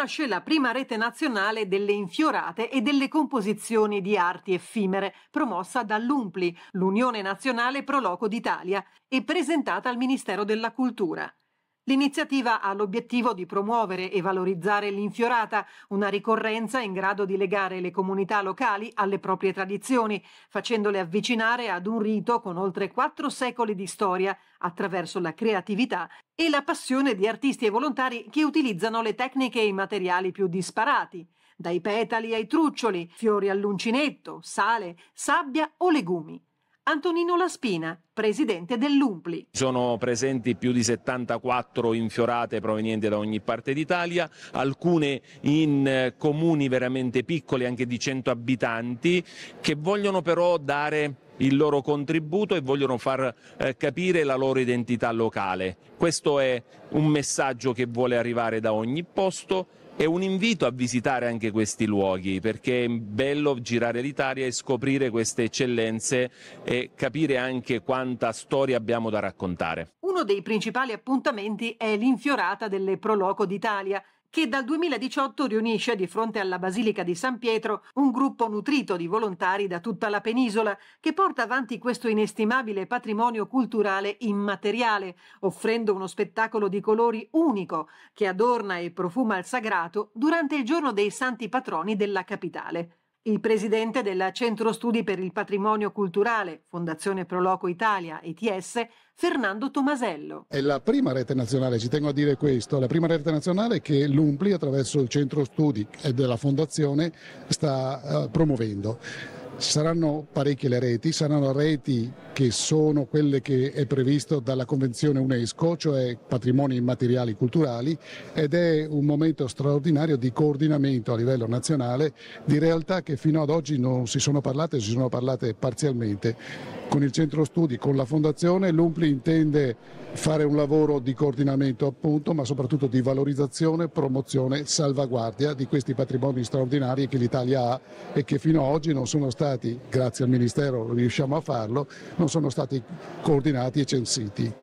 nasce la prima rete nazionale delle infiorate e delle composizioni di arti effimere, promossa dall'UMPLI, l'Unione Nazionale Proloco d'Italia, e presentata al Ministero della Cultura. L'iniziativa ha l'obiettivo di promuovere e valorizzare l'infiorata, una ricorrenza in grado di legare le comunità locali alle proprie tradizioni, facendole avvicinare ad un rito con oltre quattro secoli di storia, attraverso la creatività e la passione di artisti e volontari che utilizzano le tecniche e i materiali più disparati, dai petali ai truccioli, fiori all'uncinetto, sale, sabbia o legumi. Antonino Laspina, presidente dell'Umpli. Sono presenti più di 74 infiorate provenienti da ogni parte d'Italia, alcune in eh, comuni veramente piccoli, anche di 100 abitanti, che vogliono però dare il loro contributo e vogliono far eh, capire la loro identità locale. Questo è un messaggio che vuole arrivare da ogni posto e un invito a visitare anche questi luoghi perché è bello girare l'Italia e scoprire queste eccellenze e capire anche quanta storia abbiamo da raccontare. Uno dei principali appuntamenti è l'infiorata delle Proloco d'Italia che dal 2018 riunisce di fronte alla Basilica di San Pietro un gruppo nutrito di volontari da tutta la penisola che porta avanti questo inestimabile patrimonio culturale immateriale, offrendo uno spettacolo di colori unico che adorna e profuma il sagrato durante il giorno dei santi patroni della capitale. Il presidente della Centro Studi per il Patrimonio Culturale, Fondazione Proloco Italia, ETS, Fernando Tomasello. È la prima rete nazionale, ci tengo a dire questo, la prima rete nazionale che l'Umpli attraverso il Centro Studi e della Fondazione sta eh, promuovendo. Saranno parecchie le reti, saranno reti che sono quelle che è previsto dalla Convenzione UNESCO, cioè patrimoni immateriali culturali, ed è un momento straordinario di coordinamento a livello nazionale di realtà che fino ad oggi non si sono parlate, si sono parlate parzialmente. Con il centro studi, con la fondazione, l'Umpli intende fare un lavoro di coordinamento appunto, ma soprattutto di valorizzazione, promozione, salvaguardia di questi patrimoni straordinari che l'Italia ha e che fino ad oggi non sono stati stati, grazie al Ministero riusciamo a farlo, non sono stati coordinati e censiti.